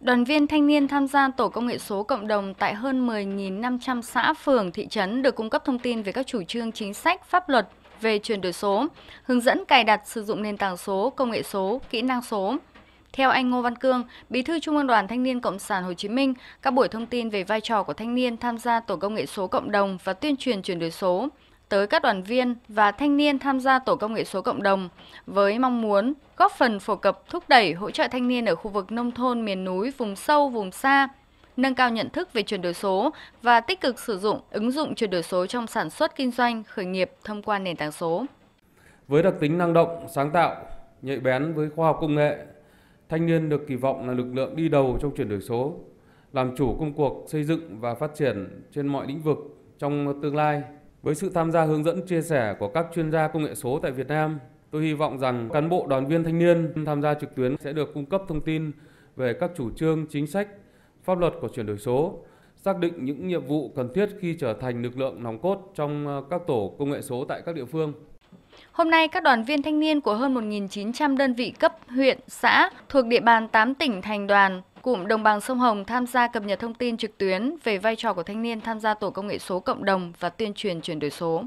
Đoàn viên thanh niên tham gia tổ công nghệ số cộng đồng tại hơn 10.500 xã, phường, thị trấn được cung cấp thông tin về các chủ trương chính sách, pháp luật về chuyển đổi số, hướng dẫn cài đặt sử dụng nền tảng số, công nghệ số, kỹ năng số. Theo anh Ngô Văn Cương, Bí thư Trung ương Đoàn Thanh niên Cộng sản Hồ Chí Minh, các buổi thông tin về vai trò của thanh niên tham gia tổ công nghệ số cộng đồng và tuyên truyền chuyển đổi số, tới các đoàn viên và thanh niên tham gia tổ công nghệ số cộng đồng với mong muốn góp phần phổ cập thúc đẩy hỗ trợ thanh niên ở khu vực nông thôn miền núi, vùng sâu, vùng xa nâng cao nhận thức về chuyển đổi số và tích cực sử dụng ứng dụng chuyển đổi số trong sản xuất kinh doanh, khởi nghiệp thông qua nền tảng số. Với đặc tính năng động, sáng tạo, nhạy bén với khoa học công nghệ, thanh niên được kỳ vọng là lực lượng đi đầu trong chuyển đổi số, làm chủ công cuộc xây dựng và phát triển trên mọi lĩnh vực trong tương lai với sự tham gia hướng dẫn chia sẻ của các chuyên gia công nghệ số tại Việt Nam, tôi hy vọng rằng cán bộ đoàn viên thanh niên tham gia trực tuyến sẽ được cung cấp thông tin về các chủ trương, chính sách, pháp luật của chuyển đổi số, xác định những nhiệm vụ cần thiết khi trở thành lực lượng nòng cốt trong ờ, các tổ công nghệ số tại các địa phương. Hôm nay, các đoàn viên thanh niên của hơn 1.900 đơn vị cấp, huyện, xã thuộc địa bàn 8 tỉnh thành đoàn Cụm Đồng bằng sông Hồng tham gia cập nhật thông tin trực tuyến về vai trò của thanh niên tham gia tổ công nghệ số cộng đồng và tuyên truyền chuyển đổi số.